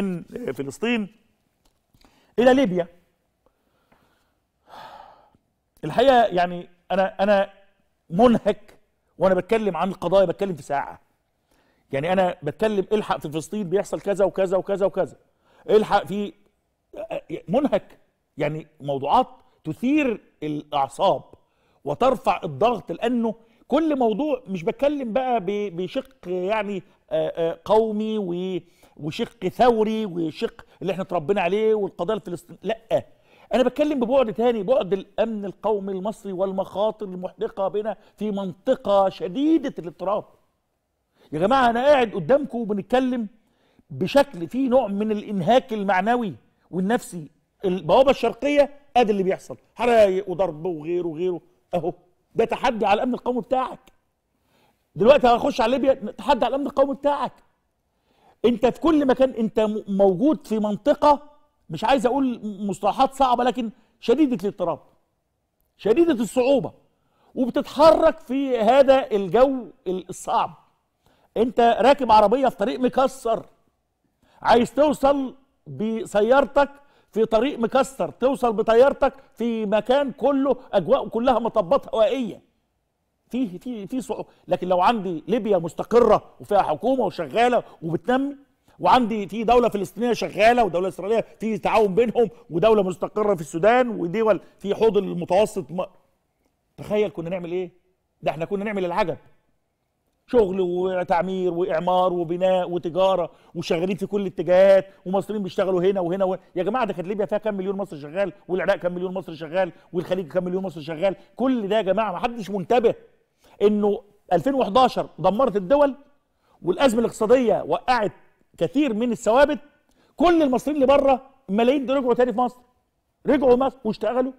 من آه، فلسطين الى ليبيا الحقيقه يعني انا انا منهك وانا بتكلم عن القضايا بتكلم في ساعه يعني انا بتكلم الحق في فلسطين بيحصل كذا وكذا وكذا وكذا الحق في آه، منهك يعني موضوعات تثير الاعصاب وترفع الضغط لانه كل موضوع مش بتكلم بقى بشق يعني قومي وشق ثوري وشق اللي احنا اتربينا عليه والقضايا الفلسطينيه لا انا بتكلم ببعد تاني بعد الامن القومي المصري والمخاطر المحدقه بنا في منطقه شديده الاضطراب يا جماعه انا قاعد قدامكم وبنتكلم بشكل فيه نوع من الانهاك المعنوي والنفسي البوابه الشرقيه ادي اللي بيحصل حرايق وضرب وغيره وغيره اهو ده تحدي على الامن القومي بتاعك دلوقتي هخش على ليبيا تحدي على الامن القومي بتاعك انت في كل مكان انت موجود في منطقه مش عايز اقول مصطلحات صعبه لكن شديده الاضطراب شديده الصعوبه وبتتحرك في هذا الجو الصعب انت راكب عربيه في طريق مكسر عايز توصل بسيارتك في طريق مكسر توصل بطيارتك في مكان كله اجواء كلها مطبات هوائيه في في في صعوبه لكن لو عندي ليبيا مستقره وفيها حكومه وشغاله وبتنمي وعندي في دوله فلسطينيه شغاله ودوله اسرائيليه في تعاون بينهم ودوله مستقره في السودان ودول في حوض المتوسط تخيل كنا نعمل ايه ده احنا كنا نعمل العجب شغل وتعمير واعمار وبناء وتجاره وشغالين في كل الاتجاهات ومصريين بيشتغلوا هنا وهنا و... يا جماعه ده كانت ليبيا فيها كام مليون مصري شغال والعراق كام مليون مصري شغال والخليج كام مليون مصري شغال كل ده يا جماعه ما حدش منتبه انه 2011 دمرت الدول والازمه الاقتصاديه وقعت كثير من الثوابت كل المصريين اللي بره ملايين دول رجعوا تاني في مصر رجعوا مصر واشتغلوا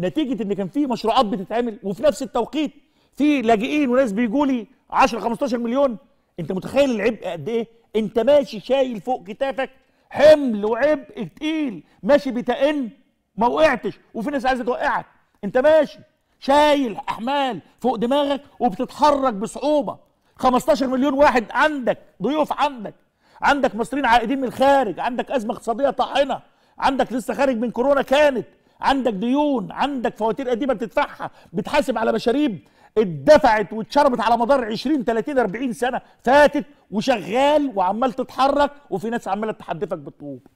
نتيجه ان كان في مشروعات بتتعمل وفي نفس التوقيت في لاجئين وناس بيجوا لي 10 15 مليون انت متخيل العبء قد ايه انت ماشي شايل فوق كتافك حمل وعبء تقيل ماشي بتأن ما وقعتش وفي ناس عايزه توقعك انت ماشي شايل احمال فوق دماغك وبتتحرك بصعوبه 15 مليون واحد عندك ضيوف عندك عندك مصريين عائدين من الخارج عندك ازمه اقتصاديه طاحنه عندك لسه خارج من كورونا كانت عندك ديون عندك فواتير قديمه بتدفعها بتحاسب على مشاريب اتدفعت واتشربت على مدار 20 30 40 سنه فاتت وشغال وعمال تتحرك وفي ناس عماله تحدفك بالطوب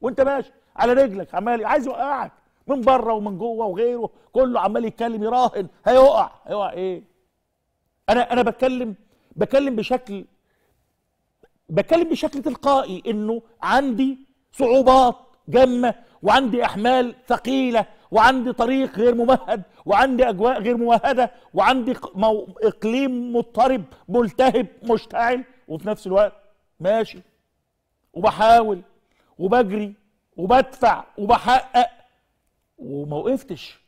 وانت ماشي على رجلك عمال عايز يوقعك من بره ومن جوه وغيره كله عمال يتكلم يراهن هيقع هيقع ايه انا انا بتكلم بتكلم بشكل بتكلم بشكل تلقائي انه عندي صعوبات جامه وعندي احمال ثقيله وعندي طريق غير ممهد وعندي اجواء غير ممهده وعندي اقليم مضطرب ملتهب مشتعل وفي نفس الوقت ماشي وبحاول وبجري وبدفع وبحقق وما وقفتش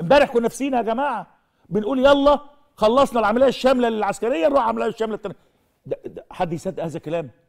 امبارح كنا في سينا يا جماعه بنقول يلا خلصنا العمليه الشامله العسكريه نروح العمليه الشامله الثانيه حد يصدق هذا الكلام